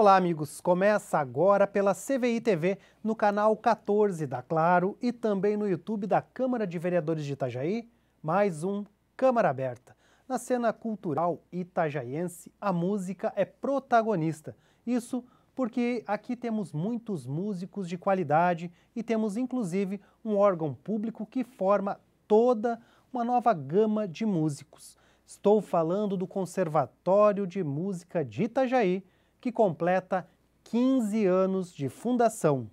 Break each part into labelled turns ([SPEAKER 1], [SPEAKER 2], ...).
[SPEAKER 1] Olá, amigos. Começa agora pela CVI TV, no canal 14 da Claro e também no YouTube da Câmara de Vereadores de Itajaí, mais um Câmara Aberta. Na cena cultural itajaiense, a música é protagonista. Isso porque aqui temos muitos músicos de qualidade e temos inclusive um órgão público que forma toda uma nova gama de músicos. Estou falando do Conservatório de Música de Itajaí que completa 15 anos de fundação.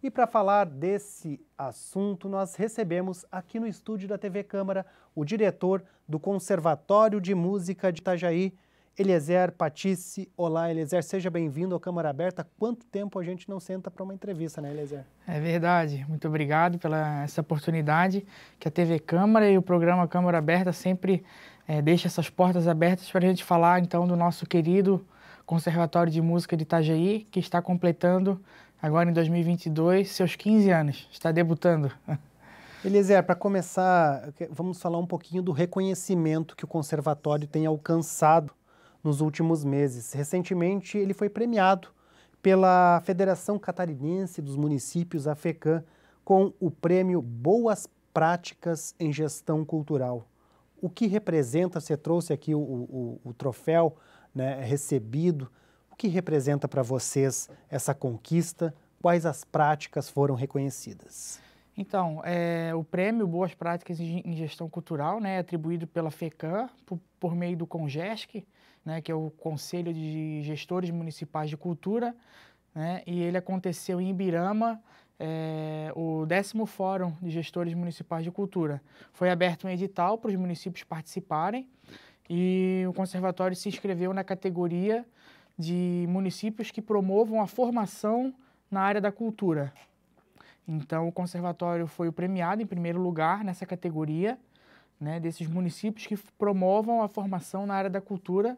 [SPEAKER 1] E para falar desse assunto, nós recebemos aqui no estúdio da TV Câmara o diretor do Conservatório de Música de Itajaí, Eliezer Patice. Olá, Eliezer, seja bem-vindo ao Câmara Aberta. Quanto tempo a gente não senta para uma entrevista, né, Eliezer?
[SPEAKER 2] É verdade. Muito obrigado pela essa oportunidade que a TV Câmara e o programa Câmara Aberta sempre é, deixa essas portas abertas para a gente falar, então, do nosso querido Conservatório de Música de Itajaí, que está completando agora em 2022 seus 15 anos, está debutando.
[SPEAKER 1] Eliezer, para começar, vamos falar um pouquinho do reconhecimento que o conservatório tem alcançado nos últimos meses. Recentemente, ele foi premiado pela Federação Catarinense dos Municípios, a FECAM, com o prêmio Boas Práticas em Gestão Cultural. O que representa? Você trouxe aqui o, o, o troféu, né, é recebido. O que representa para vocês essa conquista? Quais as práticas foram reconhecidas?
[SPEAKER 2] Então, é, o prêmio Boas Práticas em Gestão Cultural né, é atribuído pela FECAM por, por meio do CONGESC, né, que é o Conselho de Gestores Municipais de Cultura, né, e ele aconteceu em Ibirama, é, o décimo Fórum de Gestores Municipais de Cultura. Foi aberto um edital para os municípios participarem e o conservatório se inscreveu na categoria de municípios que promovam a formação na área da cultura. Então, o conservatório foi o premiado em primeiro lugar nessa categoria, né, desses municípios que promovam a formação na área da cultura.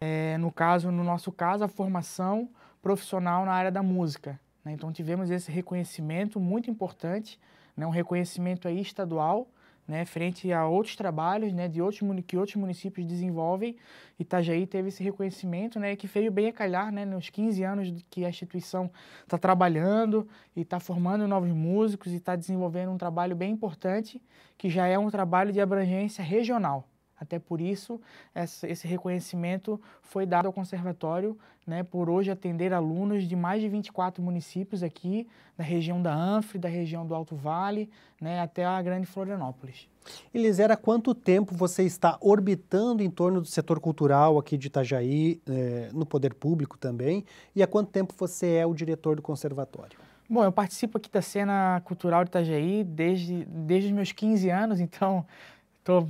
[SPEAKER 2] É, no caso, no nosso caso, a formação profissional na área da música. Né? Então, tivemos esse reconhecimento muito importante, né, um reconhecimento aí estadual né, frente a outros trabalhos né, de outros, que outros municípios desenvolvem. Itajaí teve esse reconhecimento né, que veio bem a calhar né, nos 15 anos que a instituição está trabalhando e está formando novos músicos e está desenvolvendo um trabalho bem importante, que já é um trabalho de abrangência regional. Até por isso, esse reconhecimento foi dado ao Conservatório, né, por hoje atender alunos de mais de 24 municípios aqui, da região da Anfre, da região do Alto Vale, né, até a Grande Florianópolis.
[SPEAKER 1] Elisera, há quanto tempo você está orbitando em torno do setor cultural aqui de Itajaí, eh, no poder público também, e há quanto tempo você é o diretor do Conservatório?
[SPEAKER 2] Bom, eu participo aqui da cena cultural de Itajaí desde, desde os meus 15 anos, então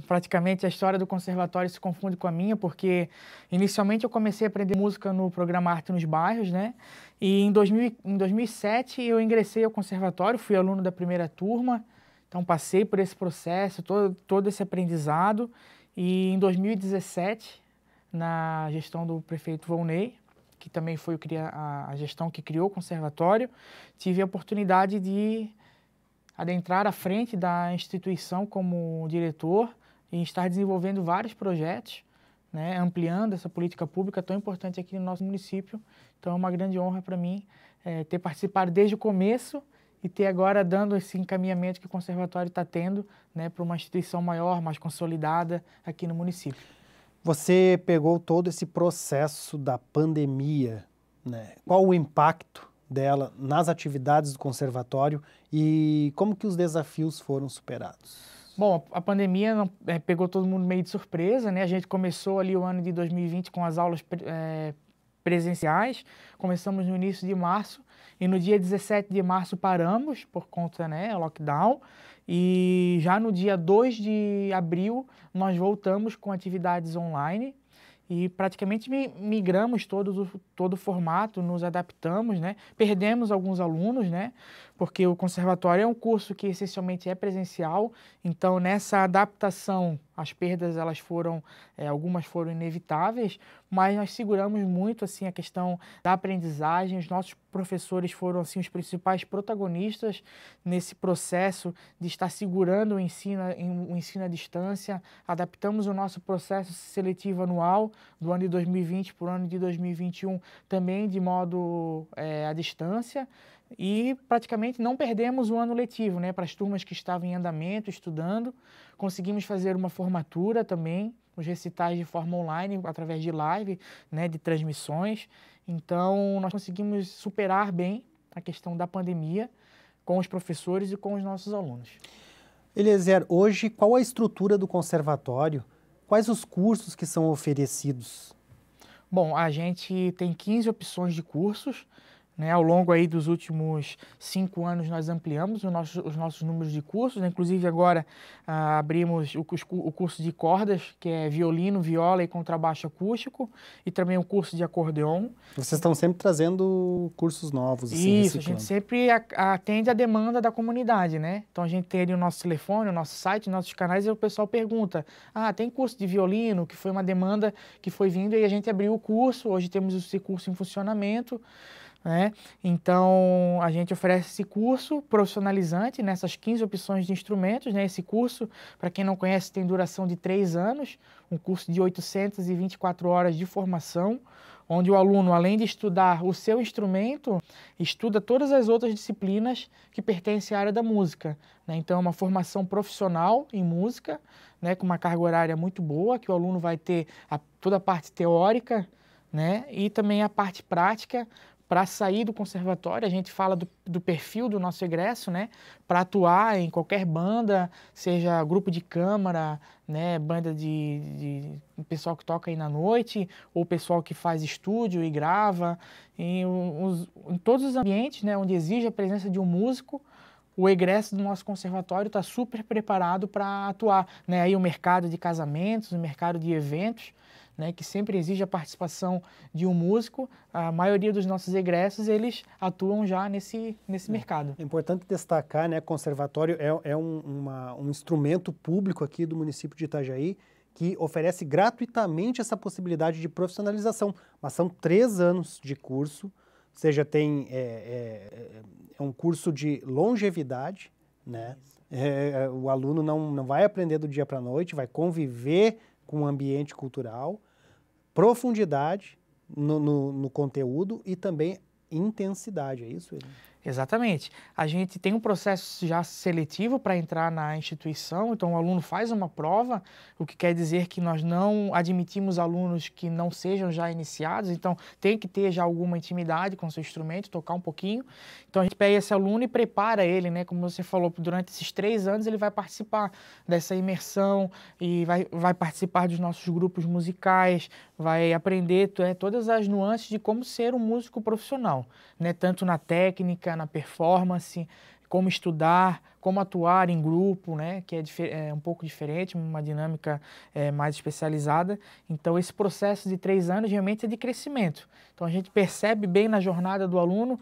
[SPEAKER 2] praticamente a história do conservatório se confunde com a minha, porque inicialmente eu comecei a aprender música no programa Arte nos Bairros, né? E em, 2000, em 2007 eu ingressei ao conservatório, fui aluno da primeira turma, então passei por esse processo, todo, todo esse aprendizado. E em 2017, na gestão do prefeito Volney, que também foi a, a gestão que criou o conservatório, tive a oportunidade de adentrar à frente da instituição como diretor e estar desenvolvendo vários projetos, né, ampliando essa política pública tão importante aqui no nosso município. Então é uma grande honra para mim é, ter participado desde o começo e ter agora dando esse encaminhamento que o conservatório está tendo né, para uma instituição maior, mais consolidada aqui no
[SPEAKER 1] município. Você pegou todo esse processo da pandemia, né? qual o impacto dela nas atividades do conservatório e como que os desafios foram superados?
[SPEAKER 2] Bom, a pandemia não, é, pegou todo mundo meio de surpresa, né? A gente começou ali o ano de 2020 com as aulas é, presenciais, começamos no início de março e no dia 17 de março paramos por conta, né, lockdown. E já no dia 2 de abril nós voltamos com atividades online, e praticamente migramos todos, todo o formato, nos adaptamos, né? Perdemos alguns alunos, né? porque o conservatório é um curso que essencialmente é presencial, então nessa adaptação as perdas elas foram, é, algumas foram inevitáveis, mas nós seguramos muito assim a questão da aprendizagem, os nossos professores foram assim os principais protagonistas nesse processo de estar segurando o ensino, o ensino à distância, adaptamos o nosso processo seletivo anual do ano de 2020 para o ano de 2021 também de modo é, à distância e praticamente não perdemos o ano letivo, né? Para as turmas que estavam em andamento, estudando, conseguimos fazer uma formatura também, os recitais de forma online, através de live, né? De transmissões. Então, nós conseguimos superar bem a questão da pandemia com os professores e com os nossos alunos.
[SPEAKER 1] Eliezer, hoje qual a estrutura do conservatório? Quais os cursos que são oferecidos?
[SPEAKER 2] Bom, a gente tem 15 opções de cursos, né, ao longo aí dos últimos cinco anos, nós ampliamos nosso, os nossos números de cursos. Né? Inclusive, agora ah, abrimos o, o, curso de cordas, que é violino, viola e contrabaixo acústico, e também o curso de acordeon.
[SPEAKER 1] Vocês estão sempre trazendo cursos novos? Assim, Isso, reciclando. a gente
[SPEAKER 2] sempre atende a demanda da comunidade. Né? Então, a gente tem ali o nosso telefone, o nosso site, nossos canais, e o pessoal pergunta, ah, tem curso de violino, que foi uma demanda que foi vindo, e a gente abriu o curso. Hoje temos esse curso em funcionamento. Né? Então, a gente oferece esse curso profissionalizante nessas né? 15 opções de instrumentos. Né? Esse curso, para quem não conhece, tem duração de 3 anos, um curso de 824 horas de formação, onde o aluno, além de estudar o seu instrumento, estuda todas as outras disciplinas que pertencem à área da música. Né? Então, é uma formação profissional em música, né? com uma carga horária muito boa, que o aluno vai ter a, toda a parte teórica né? e também a parte prática para sair do conservatório, a gente fala do, do perfil do nosso egresso, né? Para atuar em qualquer banda, seja grupo de câmara, né? Banda de, de, pessoal que toca aí na noite, ou pessoal que faz estúdio e grava, em, os, em todos os ambientes, né? Onde exige a presença de um músico, o egresso do nosso conservatório está super preparado para atuar. Né? Aí o mercado de casamentos, o mercado de eventos, né, que sempre exige a participação de um músico, a maioria dos nossos egressos eles atuam
[SPEAKER 1] já nesse, nesse é. mercado. É importante destacar, né, conservatório é, é um, uma, um instrumento público aqui do município de Itajaí que oferece gratuitamente essa possibilidade de profissionalização, mas são três anos de curso, ou seja, tem é, é, é um curso de longevidade, né? É, é, o aluno não, não vai aprender do dia para a noite, vai conviver com o ambiente cultural profundidade no, no, no conteúdo e também intensidade, é isso? William? Exatamente. A gente tem um processo já
[SPEAKER 2] seletivo para entrar na instituição, então o aluno faz uma prova, o que quer dizer que nós não admitimos alunos que não sejam já iniciados, então tem que ter já alguma intimidade com o seu instrumento, tocar um pouquinho. Então a gente pega esse aluno e prepara ele, né? Como você falou, durante esses três anos ele vai participar dessa imersão e vai, vai participar dos nossos grupos musicais, vai aprender é, todas as nuances de como ser um músico profissional, né? Tanto na técnica, na performance, como estudar, como atuar em grupo, né, que é, é um pouco diferente, uma dinâmica é, mais especializada. Então, esse processo de três anos realmente é de crescimento. Então, a gente percebe bem na jornada do aluno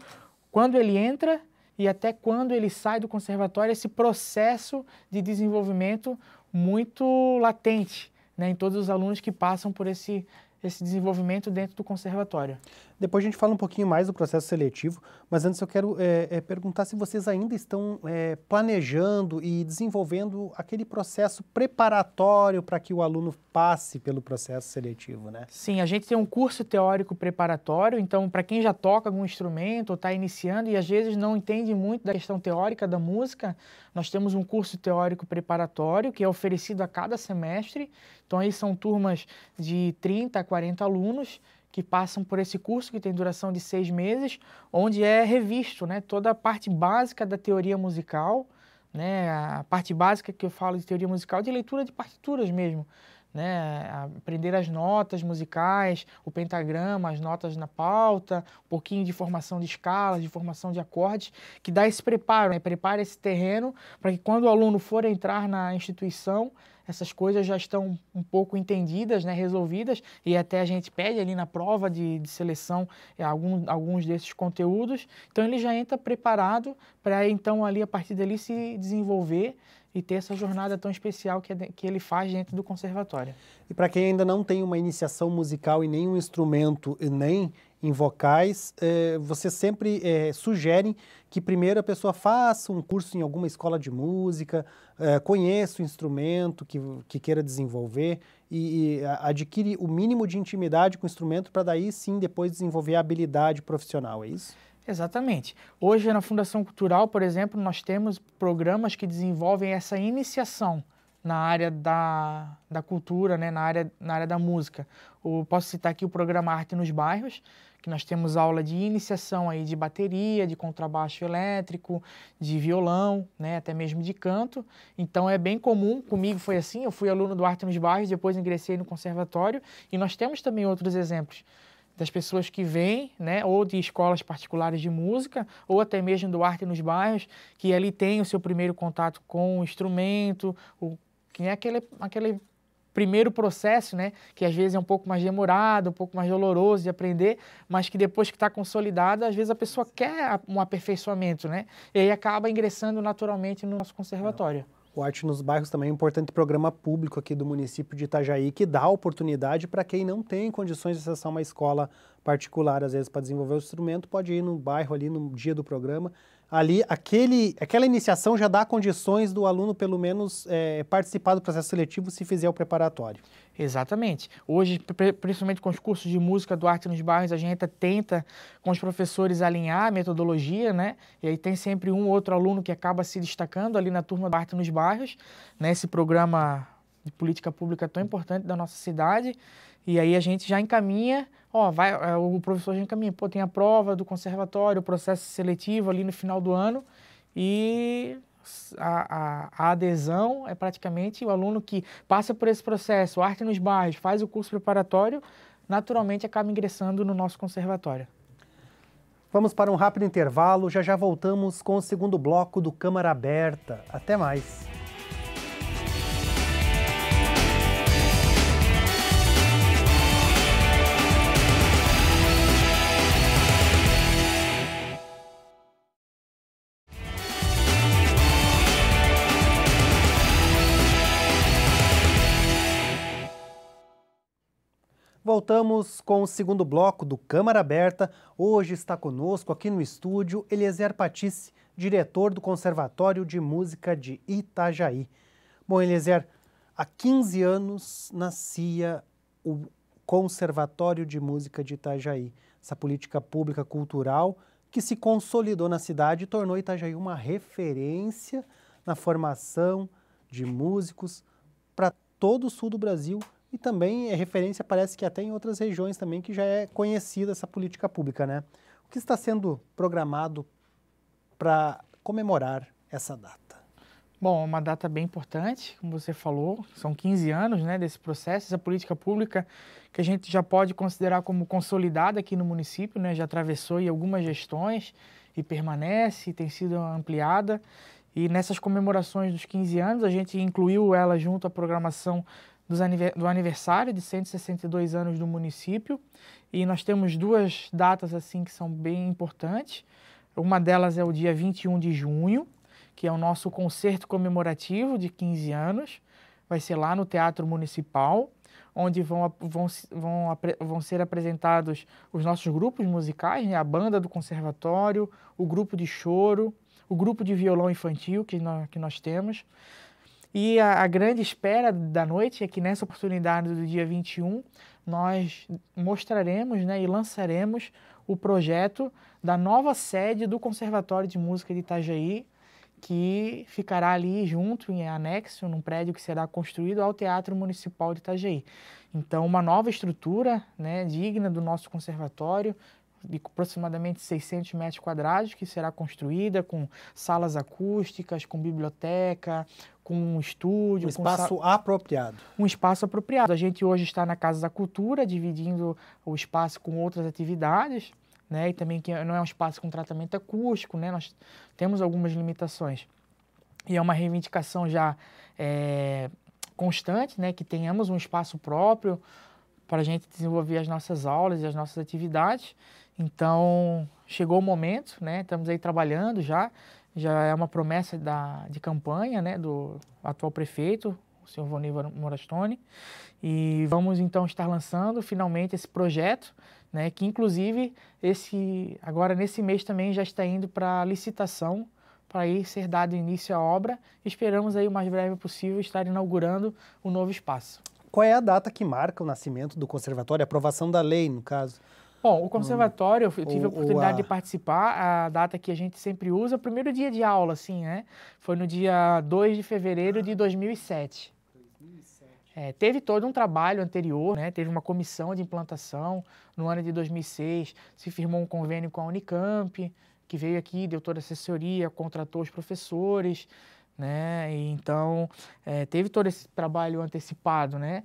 [SPEAKER 2] quando ele entra e até quando ele sai do conservatório esse processo de desenvolvimento muito latente né, em todos
[SPEAKER 1] os alunos que passam por esse, esse desenvolvimento dentro do conservatório. Depois a gente fala um pouquinho mais do processo seletivo, mas antes eu quero é, é, perguntar se vocês ainda estão é, planejando e desenvolvendo aquele processo preparatório para que o aluno passe pelo processo seletivo, né? Sim,
[SPEAKER 2] a gente tem um curso teórico preparatório, então para quem já toca algum instrumento ou está iniciando e às vezes não entende muito da questão teórica da música, nós temos um curso teórico preparatório que é oferecido a cada semestre, então aí são turmas de 30 a 40 alunos, que passam por esse curso que tem duração de seis meses, onde é revisto né, toda a parte básica da teoria musical, né, a parte básica que eu falo de teoria musical é de leitura de partituras mesmo, né, aprender as notas musicais, o pentagrama, as notas na pauta, um pouquinho de formação de escalas, de formação de acordes, que dá esse preparo, né, prepara esse terreno para que quando o aluno for entrar na instituição essas coisas já estão um pouco entendidas, né, resolvidas, e até a gente pede ali na prova de, de seleção é, algum, alguns desses conteúdos. Então ele já entra preparado para então ali a partir dali se desenvolver e ter essa jornada tão especial que, é que ele faz dentro do conservatório.
[SPEAKER 1] E para quem ainda não tem uma iniciação musical e nenhum instrumento e nem em vocais, eh, você sempre eh, sugere que primeiro a pessoa faça um curso em alguma escola de música, eh, conheça o instrumento que, que queira desenvolver e, e adquire o mínimo de intimidade com o instrumento para daí sim depois desenvolver a habilidade profissional, é isso? Exatamente. Hoje na Fundação Cultural, por exemplo, nós temos
[SPEAKER 2] programas que desenvolvem essa iniciação na área da, da cultura, né, na, área, na área da música. O, posso citar aqui o programa Arte nos Bairros, que nós temos aula de iniciação aí de bateria, de contrabaixo elétrico, de violão, né, até mesmo de canto. Então é bem comum, comigo foi assim, eu fui aluno do Arte nos Bairros, depois ingressei no conservatório, e nós temos também outros exemplos das pessoas que vêm, né, ou de escolas particulares de música, ou até mesmo do arte nos bairros, que ali tem o seu primeiro contato com o instrumento, o que nem aquele, aquele primeiro processo, né, que às vezes é um pouco mais demorado, um pouco mais doloroso de aprender, mas que depois que está consolidado, às vezes a pessoa quer um aperfeiçoamento, né, e aí acaba ingressando naturalmente
[SPEAKER 1] no nosso conservatório. O Arte nos Bairros também é um importante programa público aqui do município de Itajaí, que dá oportunidade para quem não tem condições de acessar uma escola particular, às vezes para desenvolver o instrumento, pode ir no bairro ali no dia do programa ali aquele, aquela iniciação já dá condições do aluno, pelo menos, é, participar do processo seletivo se fizer o preparatório.
[SPEAKER 2] Exatamente. Hoje, principalmente com os cursos de música do Arte nos Bairros, a gente tenta com os professores alinhar a metodologia, né? E aí tem sempre um ou outro aluno que acaba se destacando ali na turma do Arte nos Bairros, né? programa de política pública tão importante da nossa cidade. E aí a gente já encaminha Ó, vai, é, o professor já encaminha, pô, tem a prova do conservatório, o processo seletivo ali no final do ano e a, a, a, adesão é praticamente o aluno que passa por esse processo, arte nos bairros, faz o curso preparatório, naturalmente acaba ingressando no nosso conservatório.
[SPEAKER 1] Vamos para um rápido intervalo, já já voltamos com o segundo bloco do Câmara Aberta. Até mais! voltamos com o segundo bloco do Câmara Aberta. Hoje está conosco aqui no estúdio Eliezer Patice, diretor do Conservatório de Música de Itajaí. Bom, Eliezer, há 15 anos nascia o Conservatório de Música de Itajaí, essa política pública cultural que se consolidou na cidade e tornou Itajaí uma referência na formação de músicos para todo o sul do Brasil e também é referência, parece que até em outras regiões também, que já é conhecida essa política pública, né? O que está sendo programado para comemorar essa data?
[SPEAKER 2] Bom, é uma data bem importante, como você falou, são 15 anos né, desse processo, essa política pública que a gente já pode considerar como consolidada aqui no município, né, já atravessou em algumas gestões e permanece, tem sido ampliada. E nessas comemorações dos 15 anos, a gente incluiu ela junto à programação do aniversário de 162 anos do município e nós temos duas datas assim que são bem importantes. Uma delas é o dia 21 de junho, que é o nosso concerto comemorativo de 15 anos. Vai ser lá no Teatro Municipal, onde vão, vão, vão, vão ser apresentados os nossos grupos musicais, né? a banda do conservatório, o grupo de choro, o grupo de violão infantil que nós, que nós temos. E a, a, grande espera da noite é que nessa oportunidade do dia 21 nós mostraremos né, e lançaremos o projeto da nova sede do Conservatório de Música de Itajaí, que ficará ali junto, em anexo, num prédio que será construído ao Teatro Municipal de Itajaí. Então, uma nova estrutura né, digna do nosso conservatório, de aproximadamente 600 metros quadrados, que será construída com salas acústicas, com biblioteca, com um estúdio. Um espaço
[SPEAKER 1] apropriado.
[SPEAKER 2] Um espaço apropriado. A gente hoje está na Casa da Cultura, dividindo o espaço com outras atividades, né? E também que não é um espaço com tratamento acústico, né? Nós temos algumas limitações. E é uma reivindicação já é, constante, né? Que tenhamos um espaço próprio para a gente desenvolver as nossas aulas e as nossas atividades. Então, chegou o momento, né? Estamos aí trabalhando já já é uma promessa da, de campanha né, do atual prefeito, o senhor Vonívar Morastone, e vamos então estar lançando finalmente esse projeto, né, que inclusive esse agora nesse mês também já está indo para licitação para aí ser dado início à obra. Esperamos aí o mais breve possível estar inaugurando
[SPEAKER 1] o novo espaço. Qual é a data que marca o nascimento do conservatório, a aprovação da lei, no caso? Bom, o hum. conservatório, eu tive a oportunidade a... de
[SPEAKER 2] participar, a data que a gente sempre usa, o primeiro dia de aula, assim, né? Foi no dia 2 de fevereiro de 2007. 2007. É, teve todo um trabalho anterior, né? teve uma comissão de implantação no ano de 2006, se firmou um convênio com a Unicamp, que veio aqui, deu toda a assessoria, contratou os professores, né? E então, é, teve todo esse trabalho antecipado, né?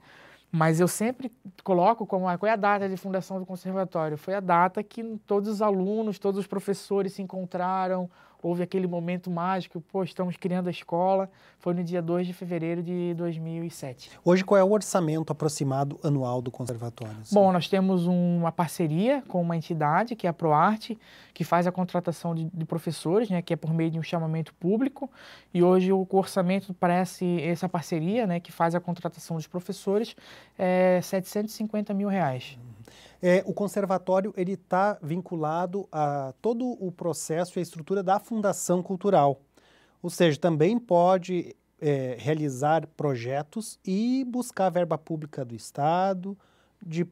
[SPEAKER 2] Mas eu sempre coloco como qual é a data de fundação do conservatório. Foi a data que todos os alunos, todos os professores se encontraram, houve aquele momento mágico, pô, estamos criando a escola, foi no dia 2 de fevereiro de 2007.
[SPEAKER 1] Hoje, qual é o orçamento aproximado anual do conservatório? Bom, nós temos uma parceria com uma entidade, que é a ProArte,
[SPEAKER 2] que faz a contratação de, de, professores, né, que é por meio de um chamamento público, e hoje o orçamento para essa parceria, né, que faz a contratação dos professores, é 750 mil reais. Hum.
[SPEAKER 1] É, o conservatório ele está vinculado a todo o processo e a estrutura da fundação cultural, ou seja, também pode é, realizar projetos e buscar verba pública do Estado, de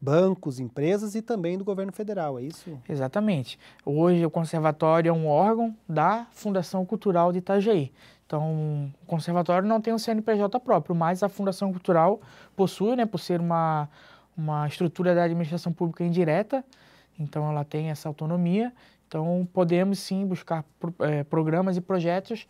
[SPEAKER 1] bancos, empresas e também do governo federal, é isso?
[SPEAKER 2] Exatamente. Hoje o conservatório é um órgão da Fundação Cultural de Itajaí. Então, o conservatório não tem um CNPJ próprio, mas a Fundação Cultural possui, né, por ser uma uma estrutura da administração pública indireta, então ela tem essa autonomia. Então podemos sim buscar é, programas e projetos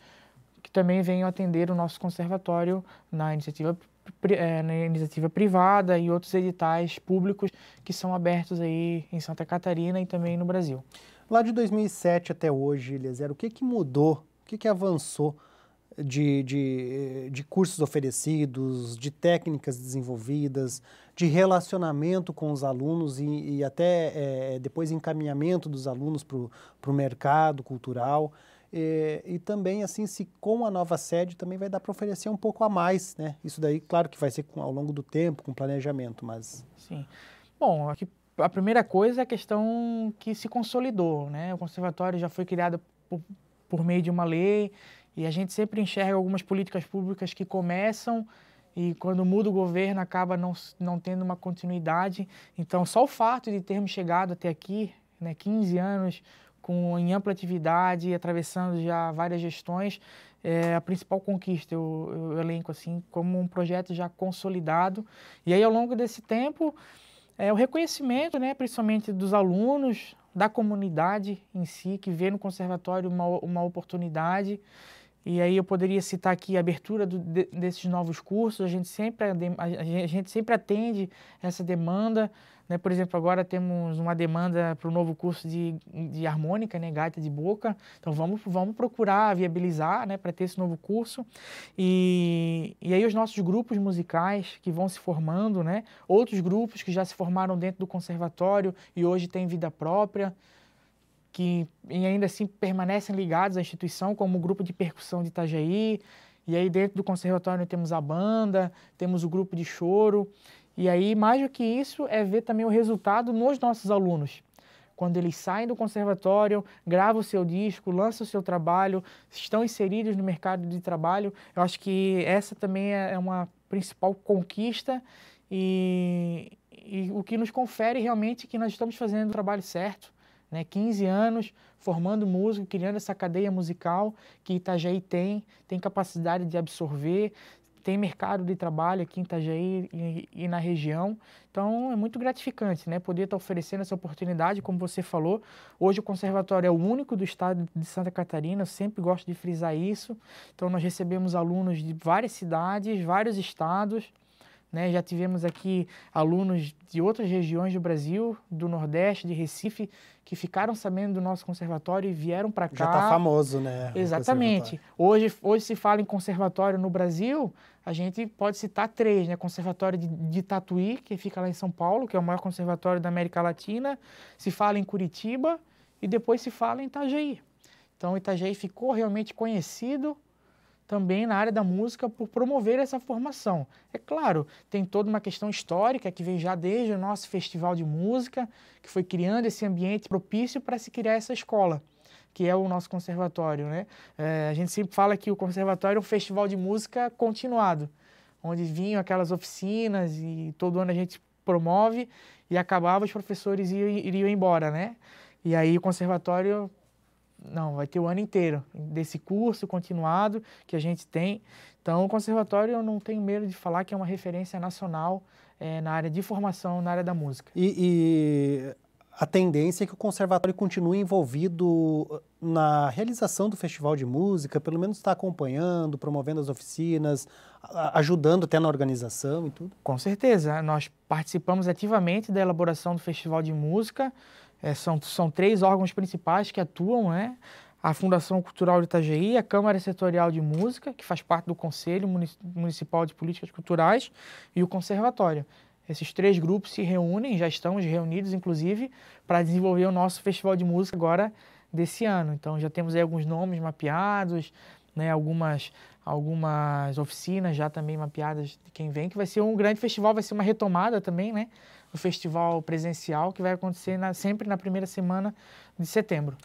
[SPEAKER 2] que também venham atender o nosso conservatório na iniciativa é, na iniciativa privada e outros editais públicos que são abertos aí em Santa Catarina e também no Brasil.
[SPEAKER 1] Lá de 2007 até hoje, Eliezer, o que, que mudou, o que, que avançou de, de, eh, de cursos oferecidos, de técnicas desenvolvidas, de relacionamento com os alunos e, e até é, é depois encaminhamento dos alunos para o mercado cultural. E, e, também, assim, se com a nova sede também vai dar para oferecer um pouco a mais, né? Isso daí, claro que vai ser com, ao longo do tempo, com planejamento, mas... Sim. Bom, aqui, a primeira coisa é a questão que se
[SPEAKER 2] consolidou, né? O conservatório já foi criado por, por meio de uma lei e a gente sempre enxerga algumas políticas públicas que começam e quando muda o governo acaba não, não tendo uma continuidade. Então, só o fato de termos chegado até aqui, né, 15 anos com, em ampla atividade, atravessando já várias gestões, é a principal conquista, eu, eu elenco assim, como um projeto já consolidado. E aí, ao longo desse tempo, é, o reconhecimento, né, principalmente dos alunos, da comunidade em si, que vê no conservatório uma, uma oportunidade. E aí eu poderia citar aqui a abertura do, de, desses novos cursos, a gente sempre, a gente sempre atende essa demanda. Né? Por exemplo, agora temos uma demanda para o novo curso de, de harmônica, né? gaita de boca. Então vamos, vamos procurar viabilizar né? para ter esse novo curso. E, e aí os nossos grupos musicais que vão se formando, né? outros grupos que já se formaram dentro do conservatório e hoje têm vida própria que ainda assim permanecem ligados à instituição, como o grupo de percussão de Itajaí. E aí dentro do conservatório temos a banda, temos o grupo de choro. E aí mais do que isso é ver também o resultado nos nossos alunos. Quando eles saem do conservatório, gravam o seu disco, lançam o seu trabalho, estão inseridos no mercado de trabalho, eu acho que essa também é, é uma principal conquista e, e o que nos confere realmente é que nós estamos fazendo o trabalho certo, né? 15 anos formando músico, criando essa cadeia musical que Itajaí tem, tem capacidade de absorver, tem mercado de trabalho aqui em Itajaí e, e, na região. Então é muito gratificante, né? Poder estar oferecendo essa oportunidade, como você falou. Hoje o conservatório é o único do estado de Santa Catarina, eu sempre gosto de frisar isso. Então nós recebemos alunos de várias cidades, vários estados. Né? Já tivemos aqui alunos de outras regiões do Brasil, do Nordeste, de Recife, que ficaram sabendo do nosso conservatório e vieram para cá. Já está famoso, né? Exatamente. Hoje, hoje se fala em conservatório no Brasil, a gente pode citar três, né? Conservatório de, de Tatuí, que fica lá em São Paulo, que é o maior conservatório da América Latina. Se fala em Curitiba e depois se fala em Itajaí. Então, Itajaí ficou realmente conhecido também na área da música por promover essa formação. É claro, tem toda uma questão histórica que vem já desde o nosso festival de música, que foi criando esse ambiente propício para se criar essa escola que é o nosso conservatório, né? É, a gente sempre fala que o conservatório é um festival de música continuado, onde vinham aquelas oficinas e todo ano a gente promove e acabava os professores iriam, iriam embora, né? E aí o conservatório não, vai ter o ano inteiro desse curso continuado que a gente tem. Então, o conservatório, eu não tenho medo de falar que é uma referência nacional é, na área de formação, na área da música.
[SPEAKER 1] E, e, a tendência é que o conservatório continue envolvido uh, na realização do festival de música, pelo menos está acompanhando, promovendo as oficinas, ajudando até na organização e tudo? Com certeza.
[SPEAKER 2] Nós participamos ativamente da elaboração do festival de música. É, são, são três órgãos principais que atuam, né? A Fundação Cultural de Itajaí, a Câmara Setorial de Música, que faz parte do Conselho Municipal de Políticas Culturais, e o Conservatório. Esses três grupos se reúnem, já estamos reunidos, inclusive, para desenvolver o nosso Festival de Música agora desse ano. Então, já temos alguns nomes mapeados, né, algumas, algumas oficinas já também mapeadas de quem vem, que vai ser um grande festival, vai ser uma retomada também, né? o festival presencial, que vai acontecer na, sempre na primeira semana
[SPEAKER 1] de setembro.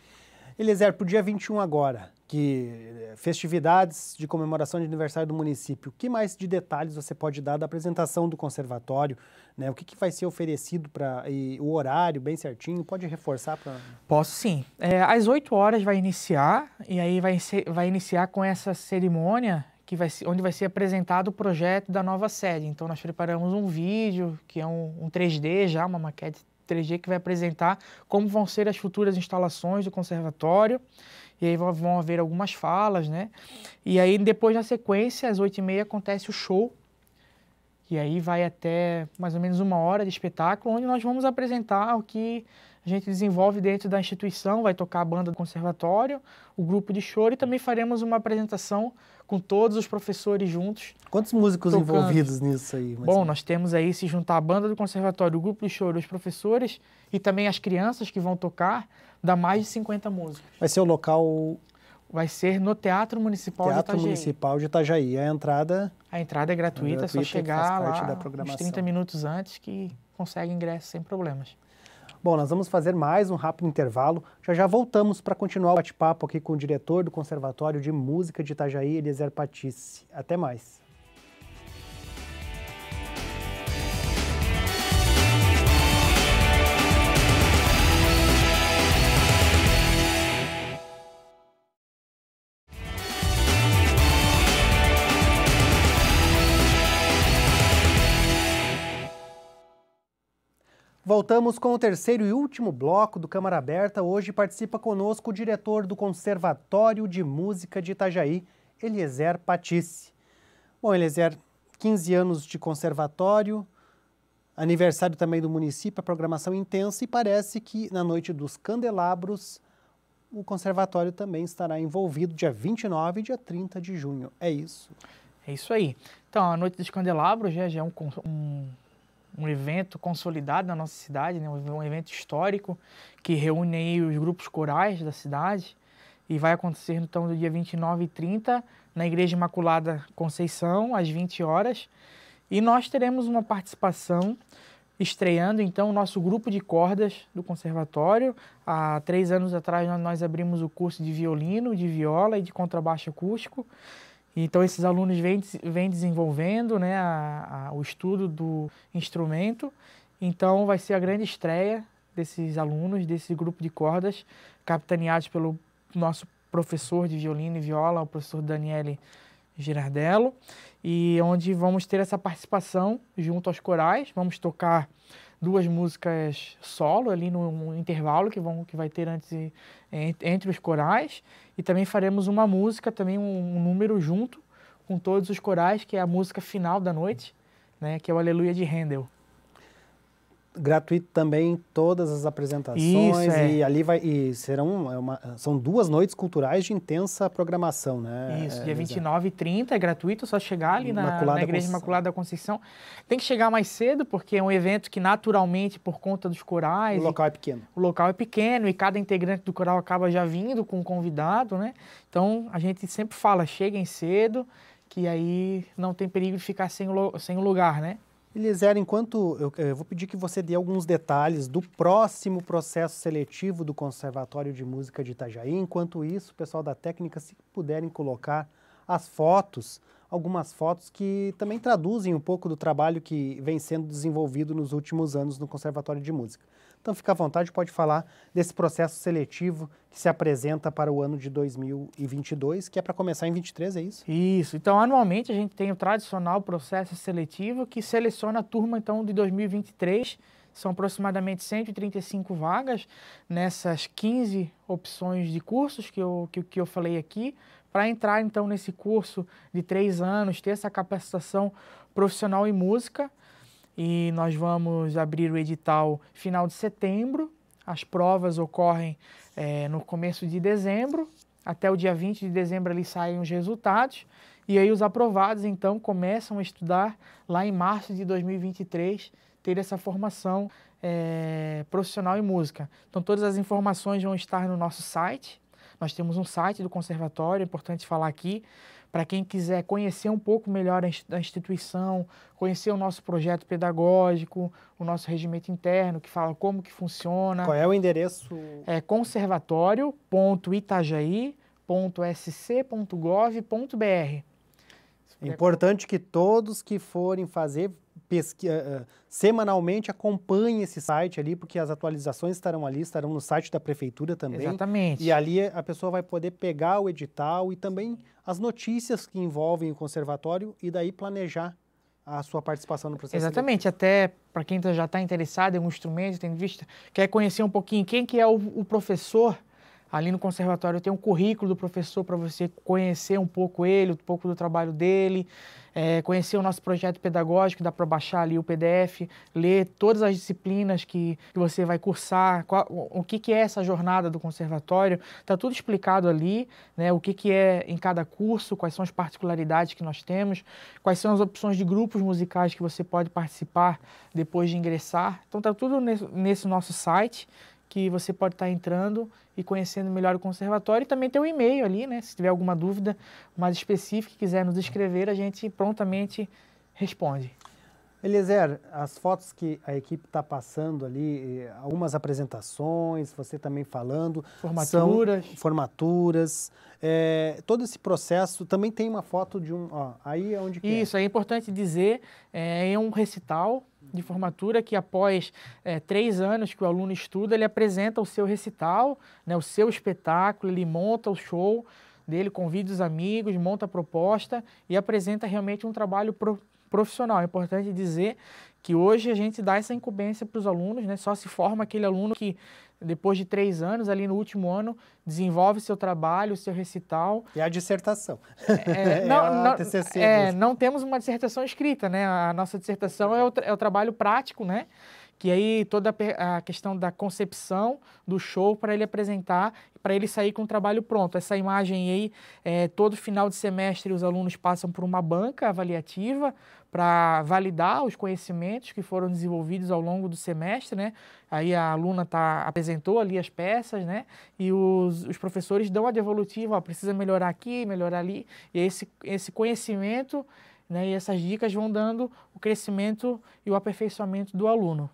[SPEAKER 1] Eliezer, para o dia 21 agora, que eh, festividades de comemoração de aniversário do município, que mais de detalhes você pode dar da apresentação do conservatório? Né? O que, que vai ser oferecido para o horário bem certinho? Pode reforçar? Pra...
[SPEAKER 2] Posso sim. É, às 8 horas vai iniciar, e aí vai, vai iniciar com essa cerimônia que vai, onde vai ser apresentado o projeto da nova sede. Então, nós preparamos um vídeo, que é um, um 3D já, uma maquete 3D que vai apresentar como vão ser as futuras instalações do conservatório. E aí vão haver algumas falas, né? E aí depois, na sequência, às 8h30 acontece o show. E aí vai até mais ou menos uma hora de espetáculo, onde nós vamos apresentar o que a gente desenvolve dentro da instituição, vai tocar a banda do conservatório, o grupo de choro e também faremos uma apresentação com todos os professores juntos. Quantos músicos tocando. envolvidos
[SPEAKER 1] nisso aí? Bom,
[SPEAKER 2] nós temos aí se juntar a banda do conservatório, o grupo de choro, os professores e também as crianças que vão tocar, dá mais de 50 músicos.
[SPEAKER 1] Vai ser o local vai ser no Teatro Municipal Teatro de Itajaí. Teatro Municipal de Itajaí. A entrada... A entrada é gratuita, é gratuita, só chegar lá uns 30
[SPEAKER 2] minutos antes que consegue ingresso sem problemas.
[SPEAKER 1] Bom, nós vamos fazer mais um rápido intervalo. Já já voltamos para continuar o bate-papo aqui com o diretor do Conservatório de Música de Itajaí, Eliezer Patice. Até mais. Voltamos com o terceiro e último bloco do Câmara Aberta. Hoje participa conosco o diretor do Conservatório de Música de Itajaí, Eliezer Patice. Bom, Eliezer, 15 anos de conservatório, aniversário também do município, a programação intensa e parece que na noite dos candelabros o conservatório também estará envolvido dia 29 e dia 30 de junho. É isso.
[SPEAKER 2] É isso aí. Então, a Noite dos Candelabros já, né, já é um, um um evento consolidado na nossa cidade, né? um evento histórico que reúne aí os grupos corais da cidade e vai acontecer então do dia 29 e 30 na Igreja Imaculada Conceição, às 20 horas. E nós teremos uma participação estreando então o nosso grupo de cordas do conservatório. Há três anos atrás nós abrimos o curso de violino, de viola e de contrabaixo acústico. Então, esses alunos vêm, vêm desenvolvendo né, a, a, o estudo do instrumento. Então, vai ser a grande estreia desses alunos, desse grupo de cordas, capitaneados pelo nosso professor de violino e viola, o professor Daniele Girardello, e onde vamos ter essa participação junto aos corais. Vamos tocar duas músicas solo ali no intervalo que, vão, que vai ter antes, entre os corais e também faremos uma música, também um, um número junto com todos os corais, que é a música final da noite, né, que é o Aleluia de Handel
[SPEAKER 1] gratuito também todas as apresentações Isso, é. e ali vai e serão é uma, são duas noites culturais de intensa programação, né? Isso, é, dia 29
[SPEAKER 2] e 30 é gratuito, é só chegar ali na, na Igreja Imaculada da Conceição. Tem que chegar mais cedo porque é um evento que naturalmente por conta dos corais, o local é pequeno. O local é pequeno e cada integrante do coral acaba já vindo com um convidado, né? Então a gente sempre fala, cheguem cedo, que aí não tem perigo de ficar sem o, sem o lugar, né?
[SPEAKER 1] Eliezer, enquanto eu, eu, vou pedir que você dê alguns detalhes do próximo processo seletivo do Conservatório de Música de Itajaí. Enquanto isso, o pessoal da técnica, se puderem colocar as fotos, algumas fotos que também traduzem um pouco do trabalho que vem sendo desenvolvido nos últimos anos no Conservatório de Música. Então, fica à vontade, pode falar desse processo seletivo que se apresenta para o ano de 2022, que é para começar em 23, é isso? Isso. Então, anualmente a gente tem o tradicional processo seletivo que seleciona a turma então de
[SPEAKER 2] 2023. São aproximadamente 135 vagas nessas 15 opções de cursos que eu, que, que eu falei aqui, para entrar então nesse curso de três anos, ter essa capacitação profissional em música e nós vamos abrir o edital final de setembro. As provas ocorrem é, no começo de dezembro, até o dia 20 de dezembro ali saem os resultados, e aí os aprovados então começam a estudar lá em março de 2023, ter essa formação é, profissional em música. Então todas as informações vão estar no nosso site, nós temos um site do conservatório, é importante falar aqui para quem quiser conhecer um pouco melhor a instituição, conhecer o nosso projeto pedagógico, o nosso regimento interno, que fala como que funciona. Qual é o
[SPEAKER 1] endereço? É
[SPEAKER 2] conservatório.itajaí.sc.gov.br.
[SPEAKER 1] Importante que todos que forem fazer pesqui, uh, semanalmente acompanhe esse site ali, porque as atualizações estarão ali, estarão no site da prefeitura também. Exatamente. E ali a pessoa vai poder pegar o edital e também as notícias que envolvem o conservatório e daí planejar a sua participação no processo. Exatamente,
[SPEAKER 2] até para quem tá, já está interessado em um instrumento, tem vista, quer conhecer um pouquinho quem que é o, o professor Ali no conservatório tem um currículo do professor para você conhecer um pouco ele, um pouco do trabalho dele, é, conhecer o nosso projeto pedagógico, dá para baixar ali o PDF, ler todas as disciplinas que, que você vai cursar, qual, o que, que é essa jornada do conservatório, está tudo explicado ali, né, o que, que é em cada curso, quais são as particularidades que nós temos, quais são as opções de grupos musicais que você pode participar depois de ingressar. Então está tudo nesse, nesse nosso site que você pode estar entrando e conhecendo melhor o conservatório. E também tem o um e-mail ali, né? Se tiver alguma dúvida mais específica, quiser
[SPEAKER 1] nos escrever, a gente prontamente responde. Eliezer, as fotos que a equipe está passando ali, eh, algumas apresentações, você também falando. Formaturas. formaturas. É, todo esse processo também tem uma foto de um. Ó, aí é onde. É.
[SPEAKER 2] Isso, é. é importante dizer, eh, é um recital de formatura que após é, três anos que o aluno estuda, ele apresenta o seu recital, né, o seu espetáculo, ele monta o show dele, convida os amigos, monta a proposta e apresenta realmente um trabalho pro profissional. É importante dizer que hoje a gente dá essa incumbência para os alunos, né? Só se forma aquele aluno que depois de três anos, ali no último ano, desenvolve seu trabalho, seu recital. E a dissertação. É, é, é não, é não, TCC é, não temos uma dissertação escrita, né? A nossa dissertação é o, é o trabalho prático, né? que aí toda a questão da concepção do show para ele apresentar, para ele sair com o trabalho pronto. Essa imagem aí, é, todo final de semestre os alunos passam por uma banca avaliativa para validar os conhecimentos que foram desenvolvidos ao longo do semestre, né? Aí a aluna tá, apresentou ali as peças, né? E os, os professores dão a devolutiva, ó, precisa melhorar aqui, melhorar ali. E esse, esse conhecimento né, e essas dicas vão dando o crescimento e o aperfeiçoamento do aluno.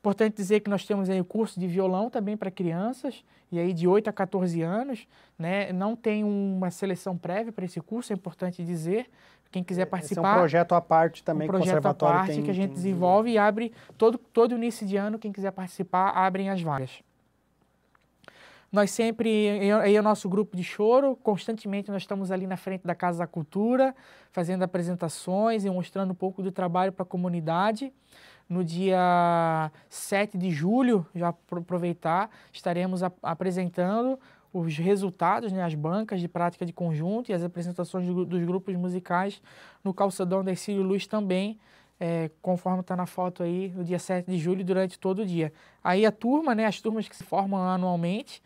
[SPEAKER 2] Importante dizer que nós temos aí o curso de violão também para crianças, e aí de 8 a 14 anos, né? Não tem uma seleção prévia para esse curso, é importante dizer. Quem quiser participar. É, esse é um projeto
[SPEAKER 1] à parte também, um projeto à parte tem, que a gente tem...
[SPEAKER 2] desenvolve e abre todo, todo início de ano, quem quiser participar, abrem as vagas. Nós sempre, aí é, é o nosso grupo de choro, constantemente nós estamos ali na frente da Casa da Cultura, fazendo apresentações e mostrando um pouco do trabalho para a comunidade. No dia 7 de julho, já aproveitar, estaremos apresentando os resultados, né, as bancas de prática de conjunto e as apresentações do, dos grupos musicais no calçadão da Ercílio Luz também, é, conforme está na foto aí, no dia 7 de julho, durante todo o dia. Aí a turma, né, as turmas que se formam anualmente,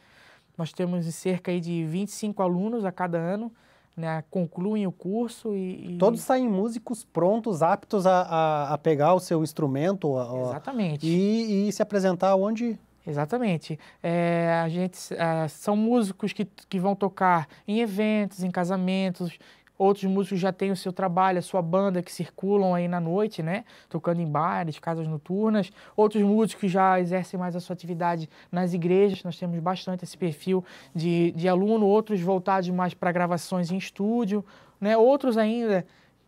[SPEAKER 2] nós temos cerca aí de 25 alunos a cada ano, né, concluem o curso e, e... Todos
[SPEAKER 1] saem músicos prontos, aptos a, a, a pegar o seu instrumento. A, Exatamente. E, e, se apresentar onde... Exatamente. É,
[SPEAKER 2] a gente, é, são músicos que, que vão tocar em eventos, em casamentos, Outros músicos já têm o seu trabalho, a sua banda que circulam aí na noite, né? Tocando em bares, casas noturnas. Outros músicos já exercem mais a sua atividade nas igrejas. Nós temos bastante esse perfil de, de aluno. Outros voltados mais para gravações em estúdio, né? Outros ainda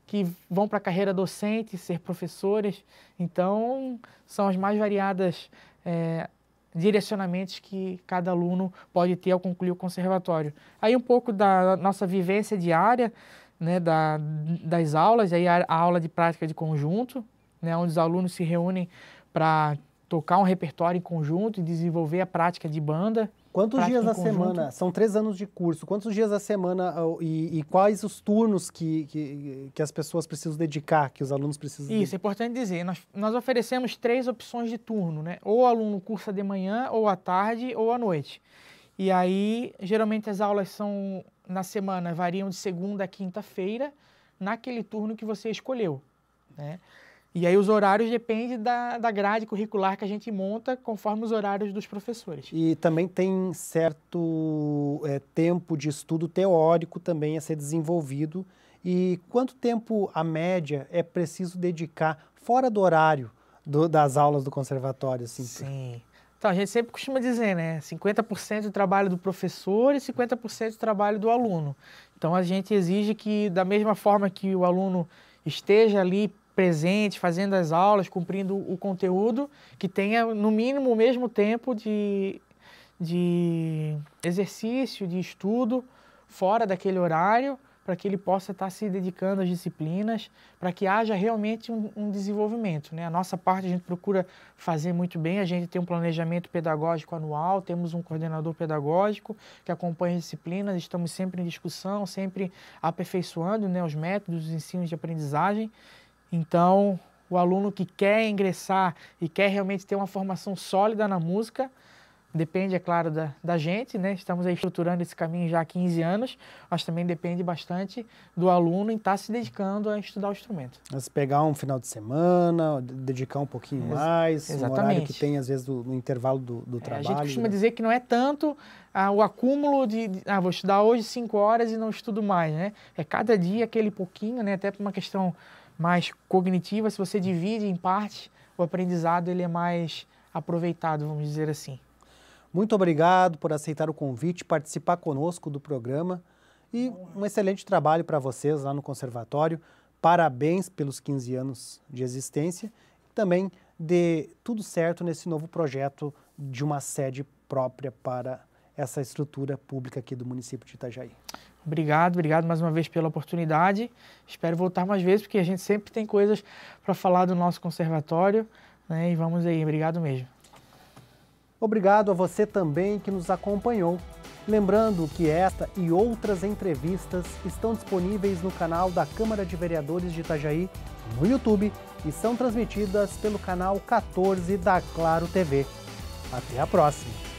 [SPEAKER 2] que vão para a carreira docente, ser professores. Então, são as mais variadas é, direcionamentos que cada aluno pode ter ao concluir o conservatório. Aí um pouco da nossa vivência diária, né, da, das aulas, aí a, aula de prática de conjunto, né, onde os alunos se reúnem para tocar um repertório em conjunto e desenvolver a prática de banda.
[SPEAKER 1] Quantos dias da semana? São três anos de curso. Quantos dias da semana ah, e, e, quais os turnos que, que, que, as pessoas precisam dedicar, que os alunos precisam Isso, é dedicar? é
[SPEAKER 2] importante dizer. Nós, nós oferecemos três opções de turno, né? Ou o aluno cursa de manhã, ou à tarde, ou à noite. E aí, geralmente as aulas são na semana, variam de segunda a quinta-feira, naquele turno que você escolheu, né? E aí os horários dependem da, da grade curricular que a gente monta conforme os horários dos professores.
[SPEAKER 1] E também tem certo é, tempo de estudo teórico também a ser desenvolvido. E quanto tempo, a média, é preciso dedicar fora do horário do, das aulas do conservatório? Assim, Sim. Então, a gente sempre costuma dizer, né? 50%
[SPEAKER 2] do trabalho do professor e 50% do trabalho do aluno. Então, a gente exige que, da mesma forma que o aluno esteja ali presente, fazendo as aulas, cumprindo o conteúdo, que tenha no mínimo o mesmo tempo de, de exercício, de estudo, fora daquele horário, para que ele possa estar tá se dedicando às disciplinas, para que haja realmente um, um, desenvolvimento. Né? A nossa parte a gente procura fazer muito bem, a gente tem um planejamento pedagógico anual, temos um coordenador pedagógico que acompanha as disciplinas, estamos sempre em discussão, sempre aperfeiçoando né, os métodos, os ensinos de aprendizagem. Então, o aluno que quer ingressar e quer realmente ter uma formação sólida na música, depende, é claro, da, da gente, né? Estamos aí estruturando esse caminho já há 15 anos, mas também depende bastante do aluno em estar tá se dedicando a estudar o instrumento.
[SPEAKER 1] Mas pegar um final de semana, dedicar um pouquinho Ex mais, exatamente. um horário que tem, às vezes, no intervalo do, do trabalho. É, a gente costuma né?
[SPEAKER 2] dizer que não é tanto ah, o acúmulo de, de, ah, vou estudar hoje 5 horas e não estudo mais, né? É cada dia aquele pouquinho, né? Até por uma questão mais cognitiva, se você divide em partes, o aprendizado ele é mais aproveitado,
[SPEAKER 1] vamos dizer assim. Muito obrigado por aceitar o convite, participar conosco do programa e um excelente trabalho para vocês lá no conservatório. Parabéns pelos 15 anos de existência e também dê tudo certo nesse novo projeto de uma sede própria para essa estrutura pública aqui do município de Itajaí. Obrigado, obrigado mais uma vez pela
[SPEAKER 2] oportunidade. Espero voltar mais vezes, porque a gente sempre tem coisas para falar do nosso conservatório. Né? E
[SPEAKER 1] vamos aí, obrigado mesmo. Obrigado a você também que nos acompanhou. Lembrando que esta e outras entrevistas estão disponíveis no canal da Câmara de Vereadores de Itajaí no YouTube e são transmitidas pelo canal 14 da Claro TV. Até a próxima!